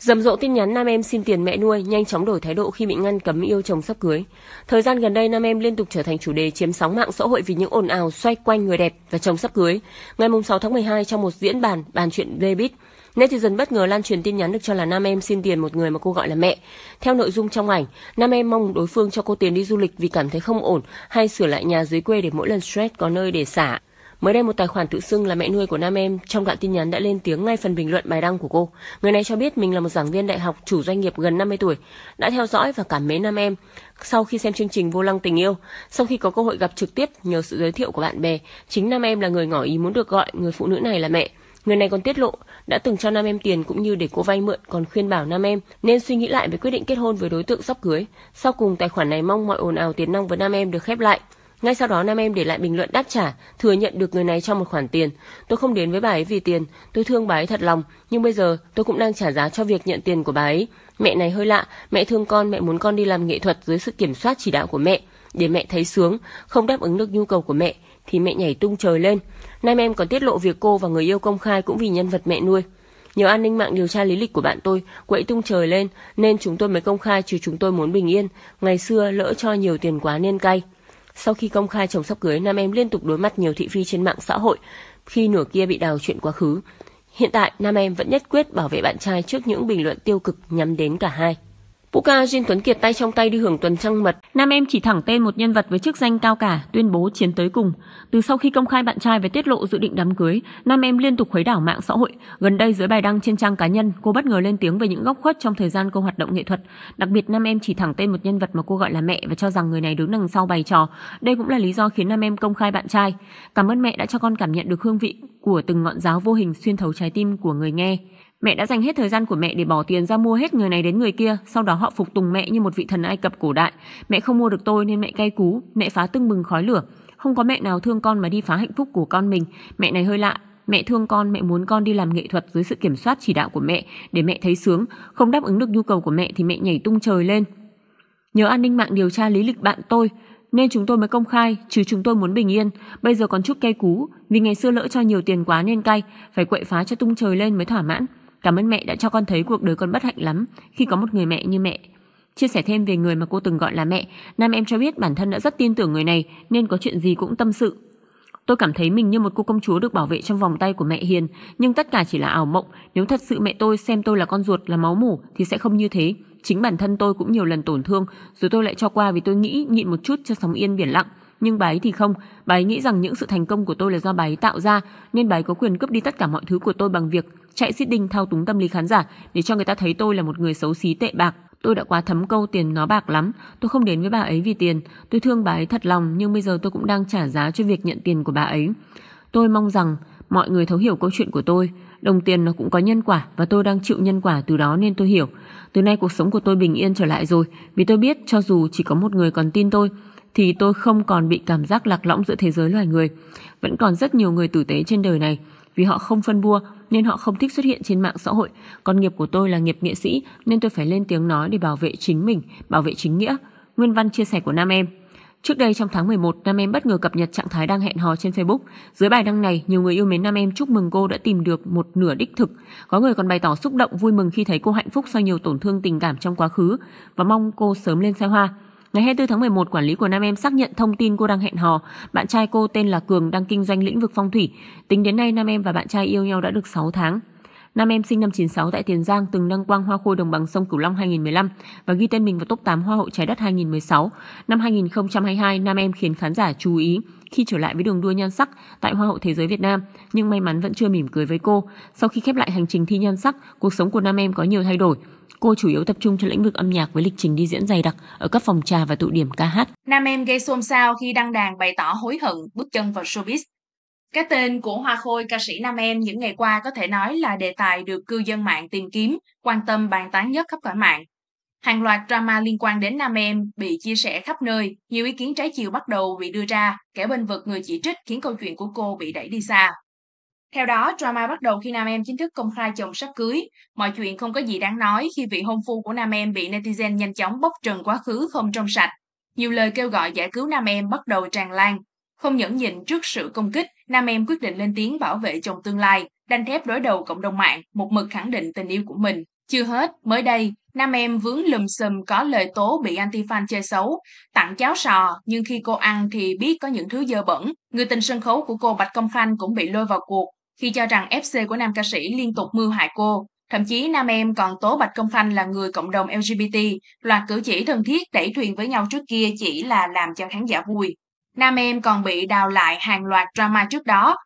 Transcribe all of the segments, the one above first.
Rầm rộ tin nhắn nam em xin tiền mẹ nuôi, nhanh chóng đổi thái độ khi bị ngăn cấm yêu chồng sắp cưới. Thời gian gần đây nam em liên tục trở thành chủ đề chiếm sóng mạng xã hội vì những ồn ào xoay quanh người đẹp và chồng sắp cưới. Ngày 6 tháng 12 trong một diễn bàn bàn chuyện David, Netizen bất ngờ lan truyền tin nhắn được cho là nam em xin tiền một người mà cô gọi là mẹ. Theo nội dung trong ảnh, nam em mong đối phương cho cô tiền đi du lịch vì cảm thấy không ổn hay sửa lại nhà dưới quê để mỗi lần stress có nơi để xả. Mới đây một tài khoản tự xưng là mẹ nuôi của nam em trong đoạn tin nhắn đã lên tiếng ngay phần bình luận bài đăng của cô. Người này cho biết mình là một giảng viên đại học chủ doanh nghiệp gần 50 tuổi, đã theo dõi và cảm mến nam em sau khi xem chương trình Vô Lăng Tình Yêu. Sau khi có cơ hội gặp trực tiếp nhờ sự giới thiệu của bạn bè, chính nam em là người ngỏ ý muốn được gọi người phụ nữ này là mẹ. Người này còn tiết lộ đã từng cho nam em tiền cũng như để cô vay mượn còn khuyên bảo nam em nên suy nghĩ lại về quyết định kết hôn với đối tượng sắp cưới. Sau cùng tài khoản này mong mọi ồn ào tiền nong với nam em được khép lại. Ngay sau đó nam em để lại bình luận đáp trả, thừa nhận được người này cho một khoản tiền. Tôi không đến với bà ấy vì tiền, tôi thương bà ấy thật lòng, nhưng bây giờ tôi cũng đang trả giá cho việc nhận tiền của bà ấy. Mẹ này hơi lạ, mẹ thương con, mẹ muốn con đi làm nghệ thuật dưới sự kiểm soát chỉ đạo của mẹ, để mẹ thấy sướng, không đáp ứng được nhu cầu của mẹ thì mẹ nhảy tung trời lên. Nam em còn tiết lộ việc cô và người yêu công khai cũng vì nhân vật mẹ nuôi. Nhờ an ninh mạng điều tra lý lịch của bạn tôi, quậy tung trời lên nên chúng tôi mới công khai chứ chúng tôi muốn bình yên, ngày xưa lỡ cho nhiều tiền quá nên cay. Sau khi công khai chồng sắp cưới, nam em liên tục đối mặt nhiều thị phi trên mạng xã hội khi nửa kia bị đào chuyện quá khứ. Hiện tại, nam em vẫn nhất quyết bảo vệ bạn trai trước những bình luận tiêu cực nhắm đến cả hai. Vũ ca Jin Tuấn Kiệt tay trong tay đi hưởng tuần trăng mật. Nam em chỉ thẳng tên một nhân vật với chức danh cao cả, tuyên bố chiến tới cùng. Từ sau khi công khai bạn trai về tiết lộ dự định đám cưới, Nam em liên tục khuấy đảo mạng xã hội. Gần đây dưới bài đăng trên trang cá nhân, cô bất ngờ lên tiếng về những góc khuất trong thời gian cô hoạt động nghệ thuật. Đặc biệt Nam em chỉ thẳng tên một nhân vật mà cô gọi là mẹ và cho rằng người này đứng đằng sau bài trò. Đây cũng là lý do khiến Nam em công khai bạn trai. Cảm ơn mẹ đã cho con cảm nhận được hương vị của từng ngọn giáo vô hình xuyên thấu trái tim của người nghe. Mẹ đã dành hết thời gian của mẹ để bỏ tiền ra mua hết người này đến người kia, sau đó họ phục tùng mẹ như một vị thần Ai Cập cổ đại. Mẹ không mua được tôi nên mẹ cay cú, mẹ phá tưng bừng khói lửa. Không có mẹ nào thương con mà đi phá hạnh phúc của con mình. Mẹ này hơi lạ, mẹ thương con, mẹ muốn con đi làm nghệ thuật dưới sự kiểm soát chỉ đạo của mẹ để mẹ thấy sướng, không đáp ứng được nhu cầu của mẹ thì mẹ nhảy tung trời lên. Nhớ an ninh mạng điều tra lý lịch bạn tôi, nên chúng tôi mới công khai, chứ chúng tôi muốn bình yên, bây giờ còn chút cay cú, vì ngày xưa lỡ cho nhiều tiền quá nên cay, phải quậy phá cho tung trời lên mới thỏa mãn. Cảm ơn mẹ đã cho con thấy cuộc đời con bất hạnh lắm khi có một người mẹ như mẹ. Chia sẻ thêm về người mà cô từng gọi là mẹ, nam em cho biết bản thân đã rất tin tưởng người này nên có chuyện gì cũng tâm sự. Tôi cảm thấy mình như một cô công chúa được bảo vệ trong vòng tay của mẹ hiền, nhưng tất cả chỉ là ảo mộng. Nếu thật sự mẹ tôi xem tôi là con ruột, là máu mủ thì sẽ không như thế. Chính bản thân tôi cũng nhiều lần tổn thương, rồi tôi lại cho qua vì tôi nghĩ nhịn một chút cho sóng yên biển lặng nhưng bà ấy thì không. Bà ấy nghĩ rằng những sự thành công của tôi là do bà ấy tạo ra, nên bà ấy có quyền cướp đi tất cả mọi thứ của tôi bằng việc chạy xít đinh thao túng tâm lý khán giả để cho người ta thấy tôi là một người xấu xí tệ bạc. Tôi đã quá thấm câu tiền nó bạc lắm, tôi không đến với bà ấy vì tiền, tôi thương bà ấy thật lòng nhưng bây giờ tôi cũng đang trả giá cho việc nhận tiền của bà ấy. Tôi mong rằng mọi người thấu hiểu câu chuyện của tôi, đồng tiền nó cũng có nhân quả và tôi đang chịu nhân quả từ đó nên tôi hiểu. Từ nay cuộc sống của tôi bình yên trở lại rồi vì tôi biết cho dù chỉ có một người còn tin tôi thì tôi không còn bị cảm giác lạc lõng giữa thế giới loài người. Vẫn còn rất nhiều người tử tế trên đời này, vì họ không phân bua nên họ không thích xuất hiện trên mạng xã hội. Còn nghiệp của tôi là nghiệp nghệ sĩ nên tôi phải lên tiếng nói để bảo vệ chính mình, bảo vệ chính nghĩa. Nguyên văn chia sẻ của Nam Em. Trước đây trong tháng 11, Nam Em bất ngờ cập nhật trạng thái đang hẹn hò trên Facebook. Dưới bài đăng này, nhiều người yêu mến Nam Em chúc mừng cô đã tìm được một nửa đích thực. Có người còn bày tỏ xúc động vui mừng khi thấy cô hạnh phúc sau nhiều tổn thương tình cảm trong quá khứ và mong cô sớm lên xe hoa. Ngày 24 tháng 11, quản lý của nam em xác nhận thông tin cô đang hẹn hò. Bạn trai cô tên là Cường đang kinh doanh lĩnh vực phong thủy. Tính đến nay, nam em và bạn trai yêu nhau đã được 6 tháng. Nam em sinh năm 96 tại Tiền Giang từng đăng quang Hoa Khôi Đồng bằng sông Cửu Long 2015 và ghi tên mình vào top 8 Hoa hậu trái đất 2016. Năm 2022, Nam em khiến khán giả chú ý khi trở lại với đường đua nhan sắc tại Hoa hậu Thế giới Việt Nam, nhưng may mắn vẫn chưa mỉm cười với cô. Sau khi khép lại hành trình thi nhan sắc, cuộc sống của nam em có nhiều thay đổi. Cô chủ yếu tập trung cho lĩnh vực âm nhạc với lịch trình đi diễn dày đặc ở các phòng trà và tụ điểm ca hát. Nam em gây xôn xao khi đăng đàn bày tỏ hối hận bước chân vào showbiz. Cái tên của Hoa Khôi ca sĩ Nam Em những ngày qua có thể nói là đề tài được cư dân mạng tìm kiếm, quan tâm bàn tán nhất khắp cả mạng. Hàng loạt drama liên quan đến nam em bị chia sẻ khắp nơi, nhiều ý kiến trái chiều bắt đầu bị đưa ra, kẻ bên vực người chỉ trích khiến câu chuyện của cô bị đẩy đi xa. Theo đó, drama bắt đầu khi nam em chính thức công khai chồng sắp cưới. Mọi chuyện không có gì đáng nói khi vị hôn phu của nam em bị netizen nhanh chóng bóc trần quá khứ không trong sạch. Nhiều lời kêu gọi giải cứu nam em bắt đầu tràn lan. Không nhẫn nhịn trước sự công kích, nam em quyết định lên tiếng bảo vệ chồng tương lai, đanh thép đối đầu cộng đồng mạng, một mực khẳng định tình yêu của mình. Chưa hết, mới đây, Nam em vướng lùm xùm có lời tố bị anti-fan chơi xấu, tặng cháo sò nhưng khi cô ăn thì biết có những thứ dơ bẩn. Người tình sân khấu của cô Bạch Công Khanh cũng bị lôi vào cuộc khi cho rằng FC của nam ca sĩ liên tục mưu hại cô. Thậm chí nam em còn tố Bạch Công Khanh là người cộng đồng LGBT, loạt cử chỉ thân thiết đẩy thuyền với nhau trước kia chỉ là làm cho khán giả vui. Nam em còn bị đào lại hàng loạt drama trước đó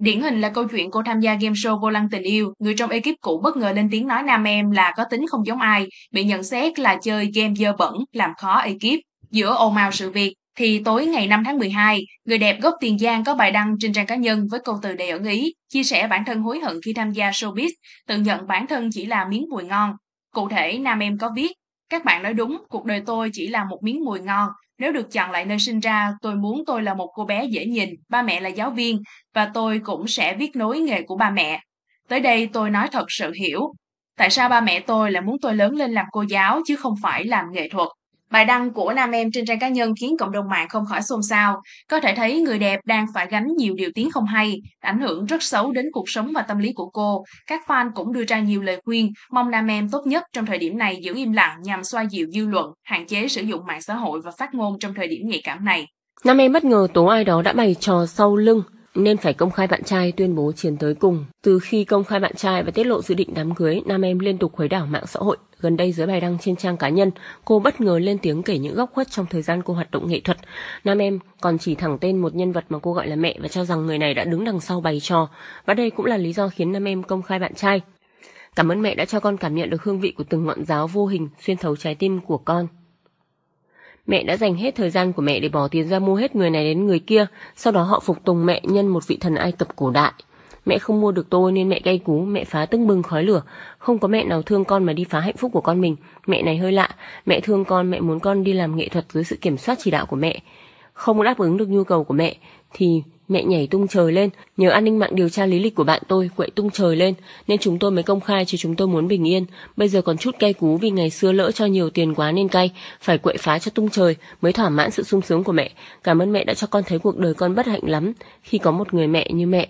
Điển hình là câu chuyện cô tham gia game show Vô Lăng Tình Yêu, người trong ekip cũ bất ngờ lên tiếng nói nam em là có tính không giống ai, bị nhận xét là chơi game dơ bẩn, làm khó ekip. Giữa ồn ào sự việc, thì tối ngày 5 tháng 12, người đẹp gốc Tiền Giang có bài đăng trên trang cá nhân với câu từ đầy ẩn ý, chia sẻ bản thân hối hận khi tham gia showbiz, tự nhận bản thân chỉ là miếng mùi ngon. Cụ thể, nam em có viết, các bạn nói đúng, cuộc đời tôi chỉ là một miếng mùi ngon, nếu được chọn lại nơi sinh ra, tôi muốn tôi là một cô bé dễ nhìn, ba mẹ là giáo viên và tôi cũng sẽ viết nối nghề của ba mẹ. Tới đây tôi nói thật sự hiểu. Tại sao ba mẹ tôi lại muốn tôi lớn lên làm cô giáo chứ không phải làm nghệ thuật? Bài đăng của nam em trên trang cá nhân khiến cộng đồng mạng không khỏi xôn xao. Có thể thấy người đẹp đang phải gánh nhiều điều tiếng không hay, ảnh hưởng rất xấu đến cuộc sống và tâm lý của cô. Các fan cũng đưa ra nhiều lời khuyên, mong nam em tốt nhất trong thời điểm này giữ im lặng nhằm xoa dịu dư luận, hạn chế sử dụng mạng xã hội và phát ngôn trong thời điểm nhạy cảm này. Nam em bất ngờ tố ai đó đã bày trò sau lưng, nên phải công khai bạn trai tuyên bố chiến tới cùng. Từ khi công khai bạn trai và tiết lộ dự định đám cưới, nam em liên tục khuấy đảo mạng xã hội. Gần đây dưới bài đăng trên trang cá nhân, cô bất ngờ lên tiếng kể những góc khuất trong thời gian cô hoạt động nghệ thuật. Nam em còn chỉ thẳng tên một nhân vật mà cô gọi là mẹ và cho rằng người này đã đứng đằng sau bày trò. Và đây cũng là lý do khiến nam em công khai bạn trai. Cảm ơn mẹ đã cho con cảm nhận được hương vị của từng ngọn giáo vô hình xuyên thấu trái tim của con. Mẹ đã dành hết thời gian của mẹ để bỏ tiền ra mua hết người này đến người kia, sau đó họ phục tùng mẹ nhân một vị thần Ai Cập cổ đại. Mẹ không mua được tôi nên mẹ gay cú, mẹ phá tưng bừng khói lửa. Không có mẹ nào thương con mà đi phá hạnh phúc của con mình. Mẹ này hơi lạ, mẹ thương con, mẹ muốn con đi làm nghệ thuật dưới sự kiểm soát chỉ đạo của mẹ. Không đáp ứng được nhu cầu của mẹ thì mẹ nhảy tung trời lên, nhờ an ninh mạng điều tra lý lịch của bạn tôi quậy tung trời lên, nên chúng tôi mới công khai chứ chúng tôi muốn bình yên. Bây giờ còn chút cay cú vì ngày xưa lỡ cho nhiều tiền quá nên cay, phải quậy phá cho tung trời mới thỏa mãn sự sung sướng của mẹ. Cảm ơn mẹ đã cho con thấy cuộc đời con bất hạnh lắm khi có một người mẹ như mẹ.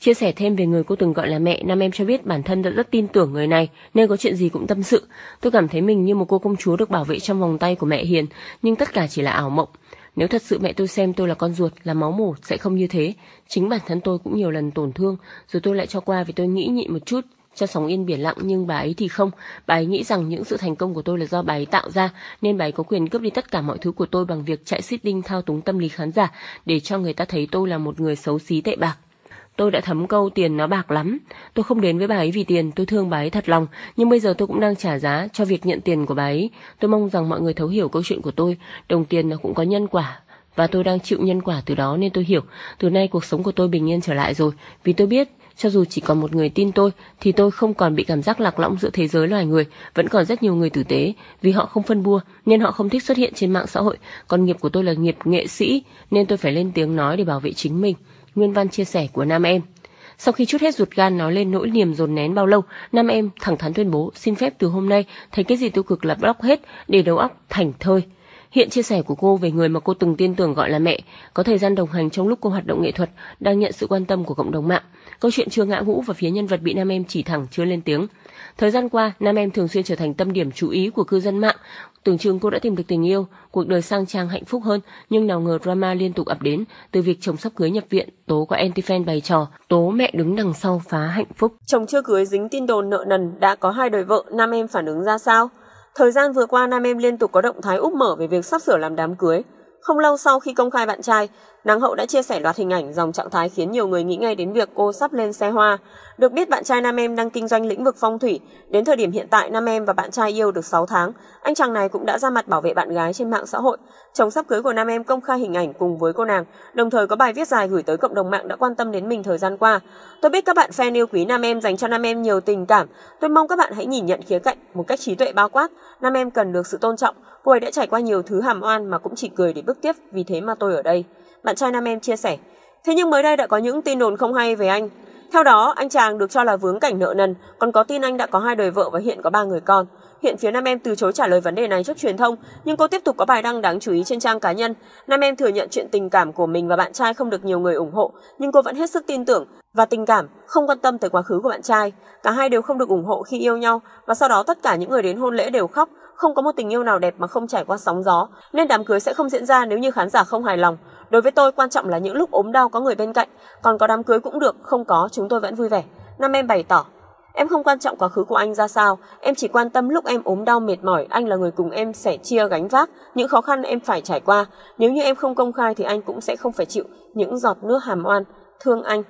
Chia sẻ thêm về người cô từng gọi là mẹ, Nam em cho biết bản thân đã rất tin tưởng người này, nên có chuyện gì cũng tâm sự. Tôi cảm thấy mình như một cô công chúa được bảo vệ trong vòng tay của mẹ hiền, nhưng tất cả chỉ là ảo mộng. Nếu thật sự mẹ tôi xem tôi là con ruột, là máu mủ, sẽ không như thế. Chính bản thân tôi cũng nhiều lần tổn thương, rồi tôi lại cho qua vì tôi nghĩ nhịn một chút, cho sóng yên biển lặng nhưng bà ấy thì không. Bà ấy nghĩ rằng những sự thành công của tôi là do bà ấy tạo ra, nên bà ấy có quyền cướp đi tất cả mọi thứ của tôi bằng việc chạy xít đinh thao túng tâm lý khán giả để cho người ta thấy tôi là một người xấu xí tệ bạc. Tôi đã thấm câu tiền nó bạc lắm. Tôi không đến với bà ấy vì tiền, tôi thương bà ấy thật lòng. Nhưng bây giờ tôi cũng đang trả giá cho việc nhận tiền của bà ấy. Tôi mong rằng mọi người thấu hiểu câu chuyện của tôi. Đồng tiền nó cũng có nhân quả. Và tôi đang chịu nhân quả từ đó nên tôi hiểu. Từ nay cuộc sống của tôi bình yên trở lại rồi. Vì tôi biết cho dù chỉ còn một người tin tôi thì tôi không còn bị cảm giác lạc lõng giữa thế giới loài người, vẫn còn rất nhiều người tử tế vì họ không phân bua nên họ không thích xuất hiện trên mạng xã hội, còn nghiệp của tôi là nghiệp nghệ sĩ nên tôi phải lên tiếng nói để bảo vệ chính mình nguyên văn chia sẻ của nam em. Sau khi chút hết ruột gan nói lên nỗi niềm dồn nén bao lâu, nam em thẳng thắn tuyên bố xin phép từ hôm nay thấy cái gì tiêu cực là block hết để đầu óc thành thơi. Hiện chia sẻ của cô về người mà cô từng tin tưởng gọi là mẹ, có thời gian đồng hành trong lúc cô hoạt động nghệ thuật, đang nhận sự quan tâm của cộng đồng mạng. Câu chuyện chưa ngã ngũ và phía nhân vật bị nam em chỉ thẳng chưa lên tiếng. Thời gian qua, nam em thường xuyên trở thành tâm điểm chú ý của cư dân mạng. Tưởng chừng cô đã tìm được tình yêu, cuộc đời sang trang hạnh phúc hơn, nhưng nào ngờ drama liên tục ập đến từ việc chồng sắp cưới nhập viện, tố có anti-fan bày trò, tố mẹ đứng đằng sau phá hạnh phúc. Chồng chưa cưới dính tin đồn nợ nần, đã có hai đời vợ, nam em phản ứng ra sao? Thời gian vừa qua, nam em liên tục có động thái úp mở về việc sắp sửa làm đám cưới. Không lâu sau khi công khai bạn trai, nàng hậu đã chia sẻ loạt hình ảnh dòng trạng thái khiến nhiều người nghĩ ngay đến việc cô sắp lên xe hoa. Được biết bạn trai nam em đang kinh doanh lĩnh vực phong thủy, đến thời điểm hiện tại nam em và bạn trai yêu được 6 tháng, anh chàng này cũng đã ra mặt bảo vệ bạn gái trên mạng xã hội. Chồng sắp cưới của nam em công khai hình ảnh cùng với cô nàng, đồng thời có bài viết dài gửi tới cộng đồng mạng đã quan tâm đến mình thời gian qua. Tôi biết các bạn fan yêu quý nam em dành cho nam em nhiều tình cảm, tôi mong các bạn hãy nhìn nhận khía cạnh một cách trí tuệ bao quát. Nam em cần được sự tôn trọng Cô ấy đã trải qua nhiều thứ hàm oan mà cũng chỉ cười để bước tiếp, vì thế mà tôi ở đây. Bạn trai nam em chia sẻ. Thế nhưng mới đây đã có những tin đồn không hay về anh. Theo đó, anh chàng được cho là vướng cảnh nợ nần, còn có tin anh đã có hai đời vợ và hiện có ba người con. Hiện phía Nam Em từ chối trả lời vấn đề này trước truyền thông, nhưng cô tiếp tục có bài đăng đáng chú ý trên trang cá nhân. Nam Em thừa nhận chuyện tình cảm của mình và bạn trai không được nhiều người ủng hộ, nhưng cô vẫn hết sức tin tưởng và tình cảm, không quan tâm tới quá khứ của bạn trai. Cả hai đều không được ủng hộ khi yêu nhau và sau đó tất cả những người đến hôn lễ đều khóc, không có một tình yêu nào đẹp mà không trải qua sóng gió, nên đám cưới sẽ không diễn ra nếu như khán giả không hài lòng. Đối với tôi quan trọng là những lúc ốm đau có người bên cạnh, còn có đám cưới cũng được, không có chúng tôi vẫn vui vẻ. Nam em bày tỏ, Em không quan trọng quá khứ của anh ra sao, em chỉ quan tâm lúc em ốm đau mệt mỏi, anh là người cùng em sẻ chia gánh vác những khó khăn em phải trải qua. Nếu như em không công khai thì anh cũng sẽ không phải chịu những giọt nước hàm oan. Thương anh.